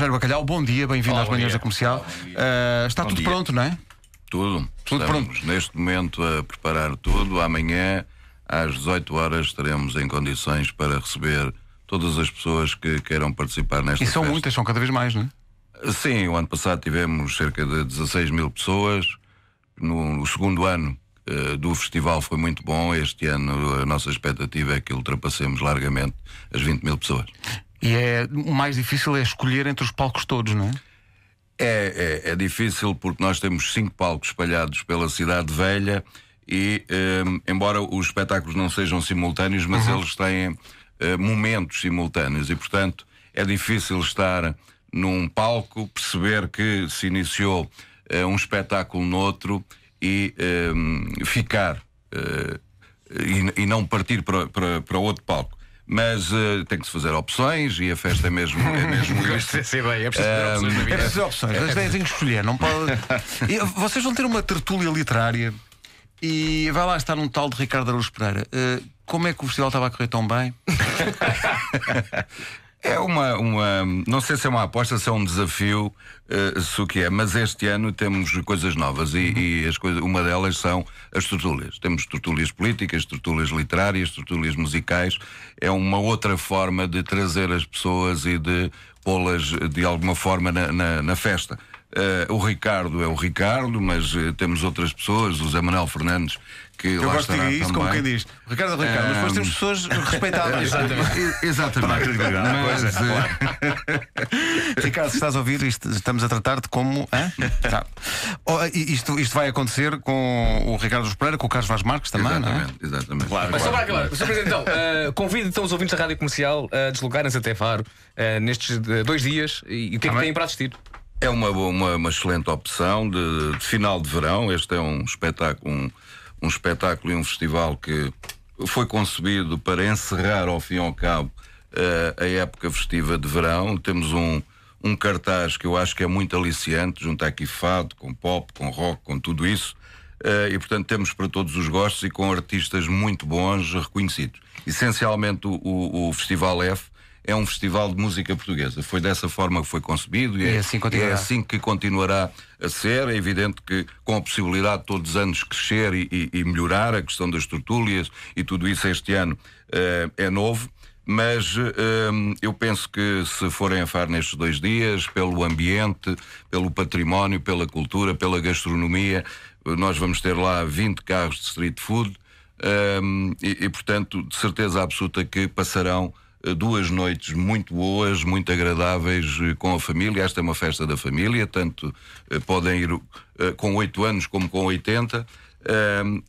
Rogério Bacalhau, bom dia, bem-vindo às manhãs da comercial. Uh, está bom tudo dia. pronto, não é? Tudo. Tudo Estamos pronto. neste momento a preparar tudo. Amanhã, às 18 horas, estaremos em condições para receber todas as pessoas que queiram participar nesta E são festa. muitas, são cada vez mais, não é? Eh, sim, o ano passado tivemos cerca de 16 mil pessoas. No, no segundo ano uh, do festival foi muito bom. Este ano a nossa expectativa é que ultrapassemos largamente as 20 mil pessoas. E é o mais difícil é escolher entre os palcos todos, não é? É, é, é difícil porque nós temos cinco palcos espalhados pela cidade velha e, um, embora os espetáculos não sejam simultâneos, mas uhum. eles têm uh, momentos simultâneos e, portanto, é difícil estar num palco, perceber que se iniciou uh, um espetáculo noutro e um, ficar uh, e, e, não partir para, para, para outro palco mas uh, tem que se fazer opções e a festa é mesmo. É mesmo isto. bem, é preciso fazer opções é as ideias têm que escolher, não pode. E Vocês vão ter uma tertúlia literária e vai lá estar um tal de Ricardo Araújo Pereira. Uh, como é que o festival estava a correr tão bem? É uma, uma. Não sei se é uma aposta, se é um desafio, uh, se o que é, mas este ano temos coisas novas e, e as coisas, uma delas são as tertúlias. Temos tertúlias políticas, tertúlias literárias, tertúlias musicais. É uma outra forma de trazer as pessoas e de pô-las eh, de alguma forma na, na, na festa. Uh, o Ricardo é o Ricardo, mas uh, temos outras pessoas, o Zé Manuel Fernandes, que Eu lá gosto de dizer isso, como quem diz. Ricardo é o Ricardo, mas depois temos ehm, pessoas respeitáveis. Exatamente. Exatamente. mas, uh... Ricardo, se estás a ouvir, isto, estamos a tratar-te como. Tá. Oh, isto, isto vai acontecer com o Ricardo dos com o Carlos Vaz Marques também, é? exatamente, é? Exatamente. Claro, mas claro, só para acabar, claro. então, uh, convido então os ouvintes da Rádio Comercial a deslocarem-se até Faro nestes dois dias e o que é que tá têm para assistir? É uma, uma, uma excelente opção de, de, final de verão. Este é um espetáculo, um, um, espetáculo e um festival que foi concebido para encerrar ao fim e ao cabo uh, a época festiva de verão. Temos um, um cartaz que eu acho que é muito aliciante, junto aqui fado, com pop, com rock, com tudo isso. Uh, e portanto temos para todos os gostos e com artistas muito bons, reconhecidos. Essencialmente o, o, o Festival F é um festival de música portuguesa. Foi dessa forma que foi concebido e, é e, é, assim e é, assim que continuará a ser. É evidente que com a possibilidade de todos os anos crescer e, e melhorar a questão das tertúlias e tudo isso este ano uh, é novo. Mas eh, eu penso que se forem a far nestes dois dias, pelo ambiente, pelo património, pela cultura, pela gastronomia, nós vamos ter lá 20 carros de street food eh, e, portanto, de certeza absoluta que passarão eh, duas noites muito boas, muito agradáveis eh, com a família. Esta é uma festa da família, tanto eh, podem ir com 8 anos como com 80.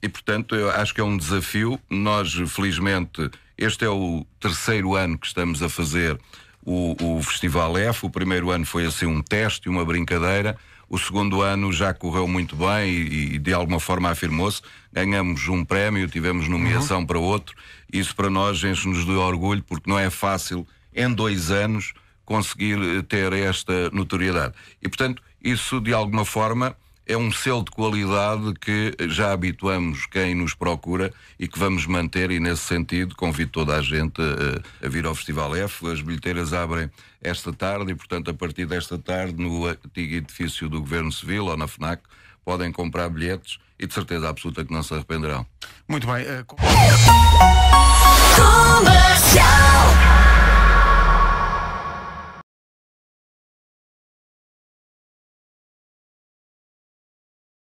E, portanto, eu acho que é um desafio. Nós, felizmente, este é o terceiro ano que estamos a fazer o, o Festival F. O primeiro ano foi assim um teste, uma brincadeira. O segundo ano já correu muito bem e, e de alguma forma afirmou-se. Ganhamos um prémio, tivemos nomeação uhum. para outro. Isso para nós enche-nos de orgulho porque não é fácil em dois anos conseguir eh, ter esta notoriedade. E portanto, isso de alguma forma é um selo de qualidade que já habituamos quem nos procura e que vamos manter, e nesse sentido convido toda a gente a, eh, a vir ao Festival F. As bilheteiras abrem esta tarde e, portanto, a partir desta tarde, no antigo edifício do Governo Civil ou na FNAC, podem comprar bilhetes e de certeza absoluta que não se arrependerão. Muito bem. Uh...